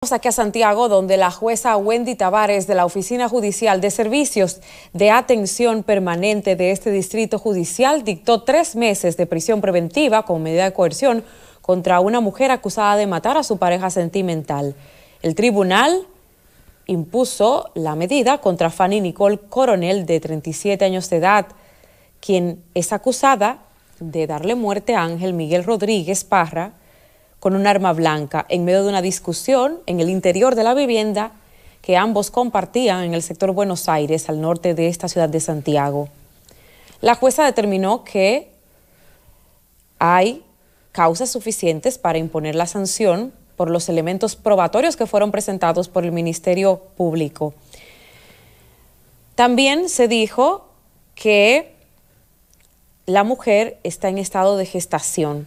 Vamos aquí a Santiago, donde la jueza Wendy Tavares de la Oficina Judicial de Servicios de Atención Permanente de este Distrito Judicial dictó tres meses de prisión preventiva con medida de coerción contra una mujer acusada de matar a su pareja sentimental. El tribunal impuso la medida contra Fanny Nicole Coronel, de 37 años de edad, quien es acusada de darle muerte a Ángel Miguel Rodríguez Parra, con un arma blanca en medio de una discusión en el interior de la vivienda que ambos compartían en el sector Buenos Aires, al norte de esta ciudad de Santiago. La jueza determinó que hay causas suficientes para imponer la sanción por los elementos probatorios que fueron presentados por el Ministerio Público. También se dijo que la mujer está en estado de gestación.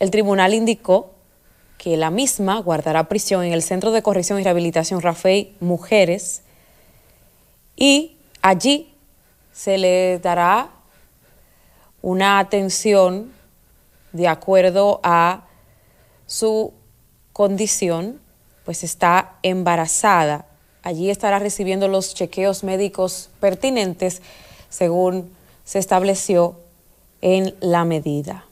El tribunal indicó que la misma guardará prisión en el Centro de Corrección y Rehabilitación Rafael Mujeres y allí se le dará una atención de acuerdo a su condición, pues está embarazada. Allí estará recibiendo los chequeos médicos pertinentes según se estableció en la medida.